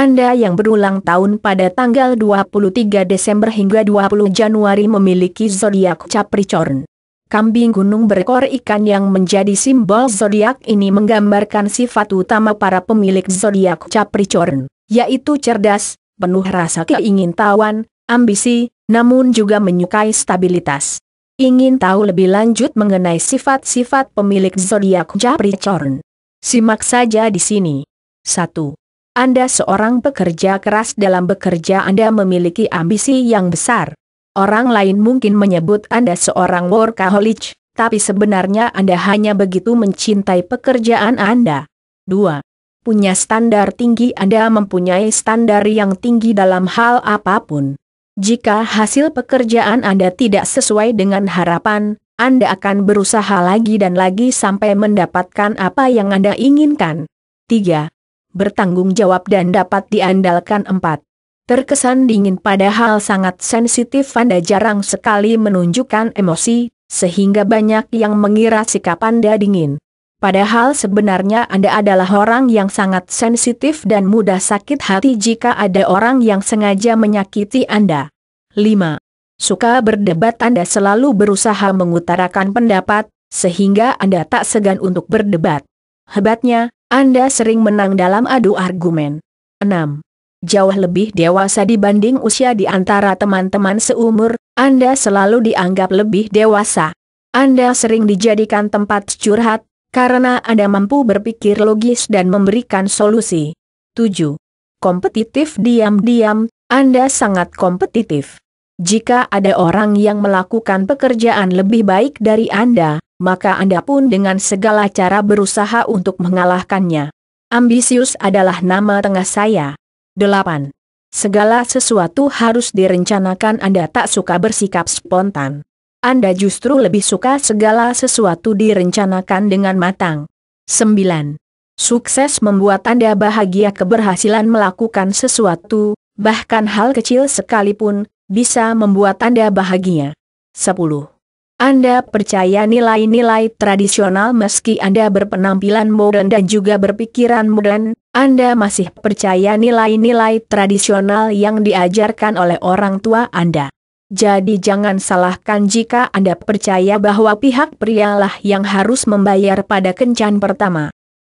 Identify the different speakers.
Speaker 1: Anda yang berulang tahun pada tanggal 23 Desember hingga 20 Januari memiliki zodiak Capricorn. Kambing gunung berekor ikan yang menjadi simbol zodiak ini menggambarkan sifat utama para pemilik zodiak Capricorn, yaitu cerdas, penuh rasa keingintahuan, ambisi, namun juga menyukai stabilitas. Ingin tahu lebih lanjut mengenai sifat-sifat pemilik zodiak Capricorn? Simak saja di sini. 1. Anda seorang pekerja keras dalam bekerja Anda memiliki ambisi yang besar. Orang lain mungkin menyebut Anda seorang workaholic, tapi sebenarnya Anda hanya begitu mencintai pekerjaan Anda. 2. Punya standar tinggi Anda mempunyai standar yang tinggi dalam hal apapun. Jika hasil pekerjaan Anda tidak sesuai dengan harapan, Anda akan berusaha lagi dan lagi sampai mendapatkan apa yang Anda inginkan. 3 bertanggung jawab dan dapat diandalkan empat. Terkesan dingin padahal sangat sensitif Anda jarang sekali menunjukkan emosi, sehingga banyak yang mengira sikap Anda dingin. Padahal sebenarnya Anda adalah orang yang sangat sensitif dan mudah sakit hati jika ada orang yang sengaja menyakiti Anda. 5. Suka berdebat Anda selalu berusaha mengutarakan pendapat, sehingga Anda tak segan untuk berdebat. Hebatnya, anda sering menang dalam adu argumen. 6. Jauh lebih dewasa dibanding usia di antara teman-teman seumur, Anda selalu dianggap lebih dewasa. Anda sering dijadikan tempat curhat, karena Anda mampu berpikir logis dan memberikan solusi. 7. Kompetitif diam-diam, Anda sangat kompetitif. Jika ada orang yang melakukan pekerjaan lebih baik dari Anda, maka Anda pun dengan segala cara berusaha untuk mengalahkannya. Ambisius adalah nama tengah saya. 8. Segala sesuatu harus direncanakan Anda tak suka bersikap spontan. Anda justru lebih suka segala sesuatu direncanakan dengan matang. 9. Sukses membuat Anda bahagia keberhasilan melakukan sesuatu, bahkan hal kecil sekalipun, bisa membuat Anda bahagia. 10. Anda percaya nilai-nilai tradisional meski Anda berpenampilan modern dan juga berpikiran modern, Anda masih percaya nilai-nilai tradisional yang diajarkan oleh orang tua Anda. Jadi jangan salahkan jika Anda percaya bahwa pihak prialah yang harus membayar pada kencan pertama.